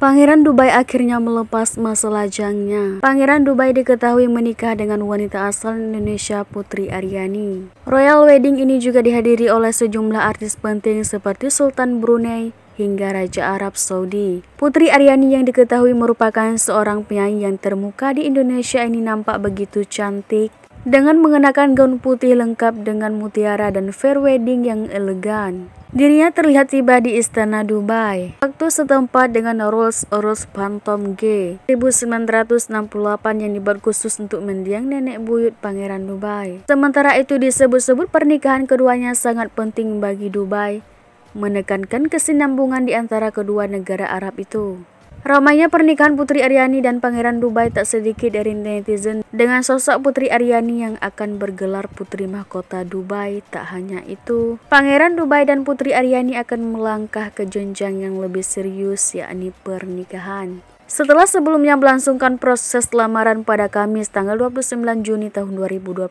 Pangeran Dubai akhirnya melepas masa lajangnya. Pangeran Dubai diketahui menikah dengan wanita asal Indonesia Putri Aryani. Royal wedding ini juga dihadiri oleh sejumlah artis penting seperti Sultan Brunei, hingga Raja Arab Saudi. Putri Aryani yang diketahui merupakan seorang penyanyi yang termuka di Indonesia ini nampak begitu cantik dengan mengenakan gaun putih lengkap dengan mutiara dan fair wedding yang elegan. Dirinya terlihat tiba di istana Dubai. Waktu setempat dengan Rolls-Royce Phantom G 1968 yang dibuat khusus untuk mendiang nenek buyut pangeran Dubai. Sementara itu disebut-sebut pernikahan keduanya sangat penting bagi Dubai, menekankan kesinambungan di antara kedua negara Arab itu. Ramainya pernikahan Putri Aryani dan Pangeran Dubai tak sedikit dari netizen dengan sosok Putri Aryani yang akan bergelar Putri Mahkota Dubai. Tak hanya itu, Pangeran Dubai dan Putri Aryani akan melangkah ke jenjang yang lebih serius yakni pernikahan. Setelah sebelumnya melangsungkan proses lamaran pada Kamis tanggal 29 Juni tahun 2023,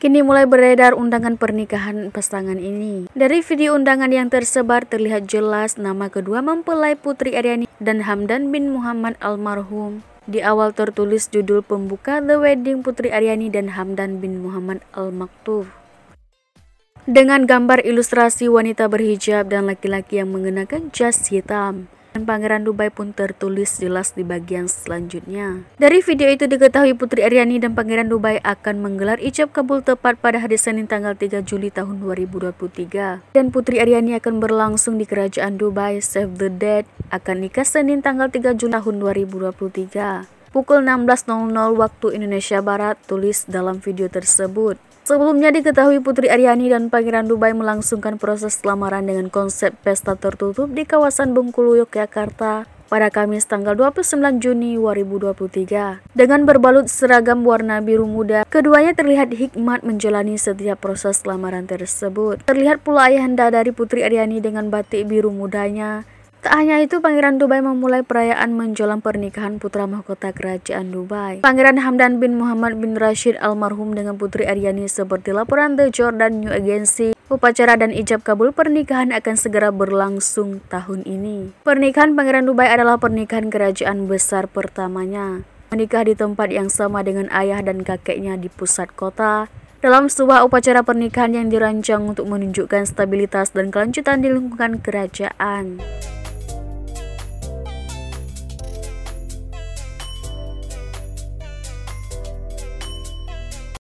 kini mulai beredar undangan pernikahan pasangan ini. Dari video undangan yang tersebar terlihat jelas nama kedua mempelai Putri Aryani dan Hamdan bin Muhammad almarhum. Di awal tertulis judul pembuka The Wedding Putri Aryani dan Hamdan bin Muhammad al maktub dengan gambar ilustrasi wanita berhijab dan laki-laki yang mengenakan jas hitam. Dan Pangeran Dubai pun tertulis jelas di bagian selanjutnya. Dari video itu diketahui Putri Ariani dan Pangeran Dubai akan menggelar ijab kabul tepat pada hari Senin tanggal 3 Juli tahun 2023. Dan Putri Ariani akan berlangsung di Kerajaan Dubai, Save the Dead, akan nikah Senin tanggal 3 Juli tahun 2023. Pukul 16.00 waktu Indonesia Barat, tulis dalam video tersebut. Sebelumnya diketahui Putri Aryani dan Pangeran Dubai melangsungkan proses lamaran dengan konsep pesta tertutup di kawasan Bengkulu, Yogyakarta pada Kamis tanggal 29 Juni 2023. Dengan berbalut seragam warna biru muda, keduanya terlihat hikmat menjalani setiap proses lamaran tersebut. Terlihat pula ayahanda dari Putri Aryani dengan batik biru mudanya Tak hanya itu, Pangeran Dubai memulai perayaan menjelang pernikahan putra mahkota kerajaan Dubai. Pangeran Hamdan bin Muhammad bin Rashid almarhum dengan putri Aryani seperti laporan The Jordan New Agency. Upacara dan ijab kabul pernikahan akan segera berlangsung tahun ini. Pernikahan Pangeran Dubai adalah pernikahan kerajaan besar pertamanya. Menikah di tempat yang sama dengan ayah dan kakeknya di pusat kota, dalam sebuah upacara pernikahan yang dirancang untuk menunjukkan stabilitas dan kelanjutan di lingkungan kerajaan.